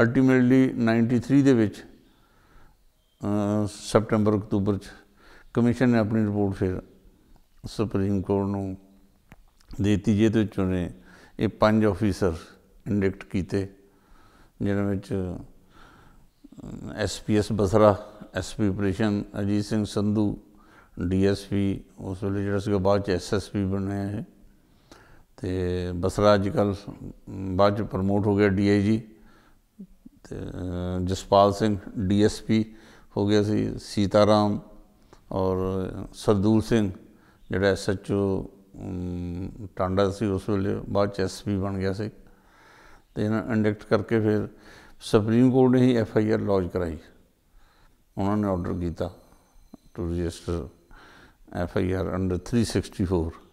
ultimately 93 ਦੇ ਵਿੱਚ September October ਚ ਕਮਿਸ਼ਨ ਨੇ ਆਪਣੀ ਰਿਪੋਰਟ ਫਿਰ ਸੁਪਰੀਮ ਕੋਰਟ ਨੂੰ ਦੇਤੀ ਜਿਹਦੇ ਵਿੱਚੋਂ ਨੇ ਇਹ ਪੰਜ ਆਫੀਸਰ ਇੰਡਿਕਟ ਕੀਤੇ ਜਿਨ੍ਹਾਂ ਵਿੱਚ SPS Basra SP operation Ajit Singh Sandhu DSP ਉਸ ਵੇਲੇ ਜਿਹੜਾ ਸੀਗਾ ਬਾਅਦ ਚ ਐਸਐਸਪੀ ਬਣਿਆ ਹੈ ਤੇ ਬਸਰਾ ਅੱਜ ਕੱਲ ਬਾਅਦ ਚ ਪ੍ਰਮੋਟ ਹੋ ਗਿਆ ਡੀਆਈਜੀ ਤੇ ਜਸਪਾਲ ਸਿੰਘ ਡੀਐਸਪੀ ਹੋ ਗਿਆ ਸੀ ਸੀਤਾਰਾਮ ਔਰ ਸਰਦੂਲ ਸਿੰਘ ਜਿਹੜਾ ਐਸਐਚਓ ਟਾਂਡਾ ਸੀ ਉਸ ਵੇਲੇ ਬਾਅਦ ਚ ਐਸਪੀ ਬਣ ਗਿਆ ਸੀ ਤੇ ਇਹਨਾਂ ਇੰਡਕਟ ਕਰਕੇ ਫਿਰ ਸੁਪਰੀਮ ਕੋਰਟ ਨੇ ਹੀ ਐਫ ਆਈ ਆਰ ਲੌਜ ਕਰਾਈ ਉਹਨਾਂ ਨੇ ਆਰਡਰ ਕੀਤਾ to register F I R under 364